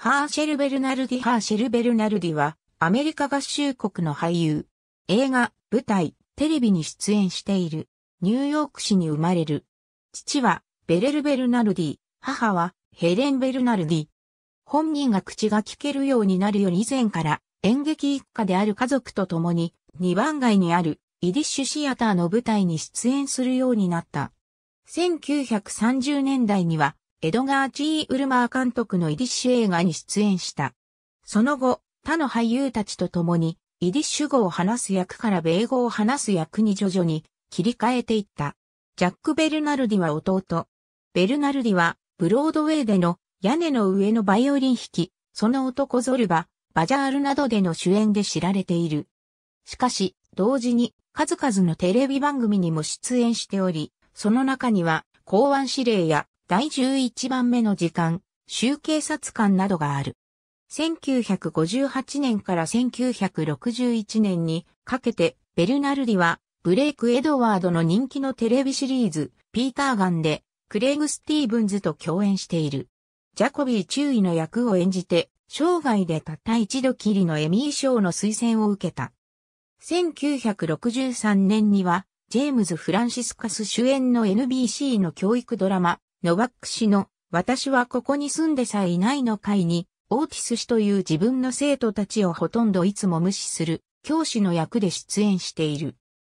ハーシェル・ベルナルディ・ハーシェル・ベルナルディは、アメリカ合衆国の俳優、映画、舞台、テレビに出演している、ニューヨーク市に生まれる。父は、ベレル・ベルナルディ、母は、ヘレン・ベルナルディ。本人が口が聞けるようになるより以前から、演劇一家である家族と共に、二番街にある、イディッシュシアターの舞台に出演するようになった。1930年代には、エドガー・ー・ウルマー監督のイディッシュ映画に出演した。その後、他の俳優たちと共に、イディッシュ語を話す役から米語を話す役に徐々に切り替えていった。ジャック・ベルナルディは弟。ベルナルディは、ブロードウェイでの屋根の上のバイオリン弾き、その男ゾルバ、バジャールなどでの主演で知られている。しかし、同時に数々のテレビ番組にも出演しており、その中には、公安指令や第11番目の時間、州警察官などがある。1958年から1961年にかけて、ベルナルディは、ブレイク・エドワードの人気のテレビシリーズ、ピーターガンで、クレイグ・スティーブンズと共演している。ジャコビー中尉の役を演じて、生涯でたった一度きりのエミー賞の推薦を受けた。1963年には、ジェームズ・フランシスカス主演の NBC の教育ドラマ、ノバック氏の私はここに住んでさえいないの会に、オーティス氏という自分の生徒たちをほとんどいつも無視する教師の役で出演している。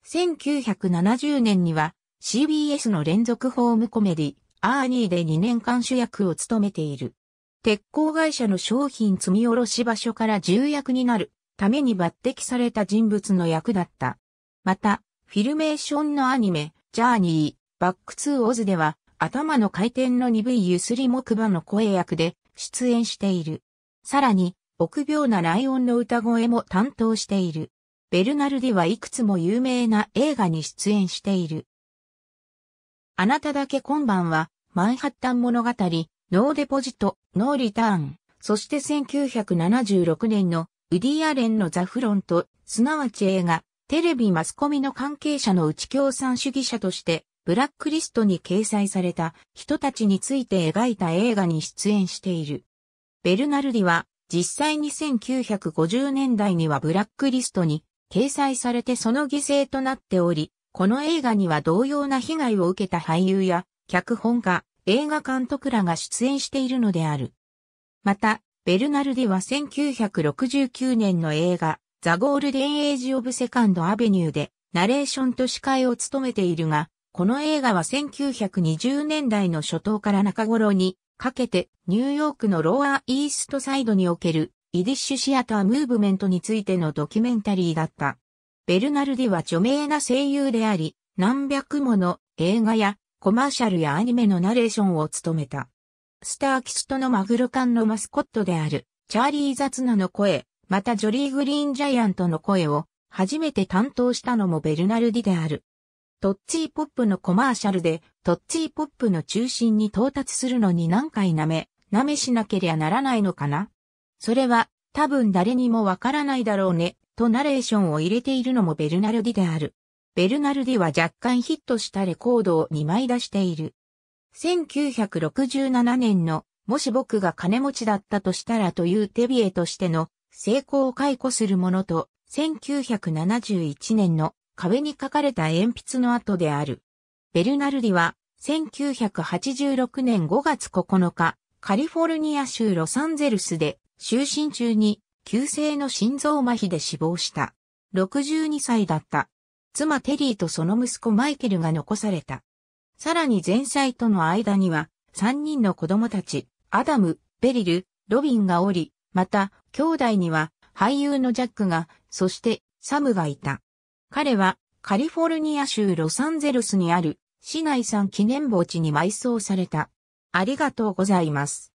1970年には CBS の連続ホームコメディ、アーニーで2年間主役を務めている。鉄鋼会社の商品積み下ろし場所から重役になるために抜擢された人物の役だった。また、フィルメーションのアニメ、ジャーニー、バックツーオズでは、頭の回転の鈍いゆすり木馬の声役で出演している。さらに、臆病なライオンの歌声も担当している。ベルナルディはいくつも有名な映画に出演している。あなただけ今晩は、マンハッタン物語、ノーデポジト、ノーリターン、そして1976年のウディ・アレンのザ・フロント、すなわち映画、テレビマスコミの関係者の内共産主義者としてブラックリストに掲載された人たちについて描いた映画に出演している。ベルナルディは実際に1950年代にはブラックリストに掲載されてその犠牲となっており、この映画には同様な被害を受けた俳優や脚本家、映画監督らが出演しているのである。また、ベルナルディは1969年の映画、ザ・ゴールデン・エイジ・オブ・セカンド・アベニューで、ナレーションと司会を務めているが、この映画は1920年代の初頭から中頃にかけてニューヨークのローアーイーストサイドにおけるイディッシュシアタームーブメントについてのドキュメンタリーだった。ベルナルディは著名な声優であり、何百もの映画やコマーシャルやアニメのナレーションを務めた。スターキストのマグロ缶のマスコットである、チャーリー・ザツナの声、またジョリー・グリーン・ジャイアントの声を、初めて担当したのもベルナルディである。トッチーポップのコマーシャルで、トッチーポップの中心に到達するのに何回舐め、舐めしなけりゃならないのかなそれは、多分誰にもわからないだろうね、とナレーションを入れているのもベルナルディである。ベルナルディは若干ヒットしたレコードを2枚出している。1967年の、もし僕が金持ちだったとしたらというテビエとしての成功を解雇するものと、1971年の壁に書かれた鉛筆の跡である。ベルナルディは、1986年5月9日、カリフォルニア州ロサンゼルスで、就寝中に、急性の心臓麻痺で死亡した。62歳だった。妻テリーとその息子マイケルが残された。さらに前妻との間には、3人の子供たち、アダム、ベリル、ロビンがおり、また、兄弟には、俳優のジャックが、そして、サムがいた。彼はカリフォルニア州ロサンゼルスにある市内産記念墓地に埋葬された。ありがとうございます。